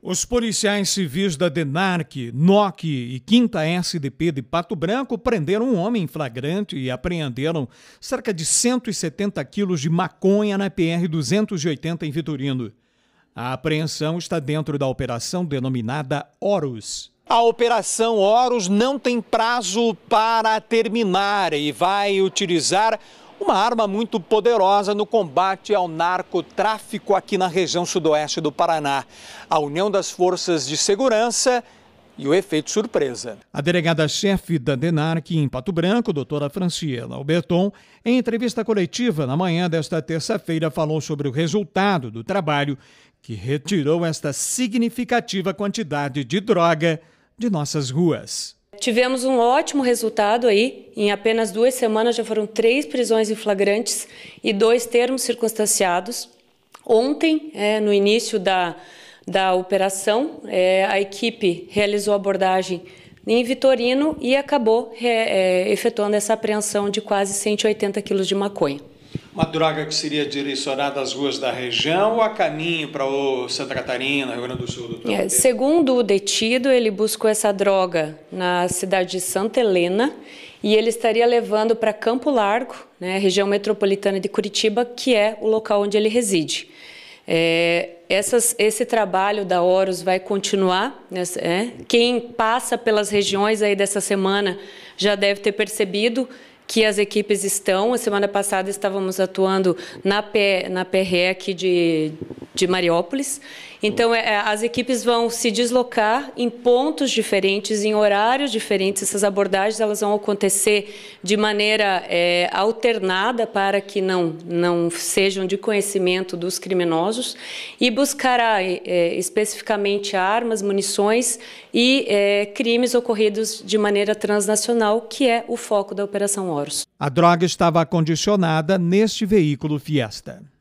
Os policiais civis da DENARC, NOC e 5 SDP de Pato Branco prenderam um homem em flagrante e apreenderam cerca de 170 quilos de maconha na PR-280 em Vitorino. A apreensão está dentro da operação denominada Horus. A operação Horus não tem prazo para terminar e vai utilizar uma arma muito poderosa no combate ao narcotráfico aqui na região sudoeste do Paraná. A união das forças de segurança e o efeito surpresa. A delegada-chefe da DENARC em Pato Branco, doutora Franciela Alberton, em entrevista coletiva na manhã desta terça-feira, falou sobre o resultado do trabalho que retirou esta significativa quantidade de droga de nossas ruas. Tivemos um ótimo resultado aí. Em apenas duas semanas já foram três prisões em flagrantes e dois termos circunstanciados. Ontem, é, no início da, da operação, é, a equipe realizou abordagem em Vitorino e acabou é, efetuando essa apreensão de quase 180 quilos de maconha. Uma droga que seria direcionada às ruas da região ou a caminho para o Santa Catarina, Rio Grande do Sul? Doutor? É, segundo o detido, ele buscou essa droga na cidade de Santa Helena e ele estaria levando para Campo Largo, né, região metropolitana de Curitiba, que é o local onde ele reside. É, essas, esse trabalho da Horus vai continuar. Né, é, quem passa pelas regiões aí dessa semana já deve ter percebido que as equipes estão. A semana passada estávamos atuando na, P, na PRE aqui de, de Mariópolis. Então, é, é, as equipes vão se deslocar em pontos diferentes, em horários diferentes. Essas abordagens elas vão acontecer de maneira é, alternada para que não, não sejam de conhecimento dos criminosos e buscará é, é especificamente armas, munições e é, crimes ocorridos de maneira transnacional, que é o foco da Operação Oros. A droga estava acondicionada neste veículo Fiesta.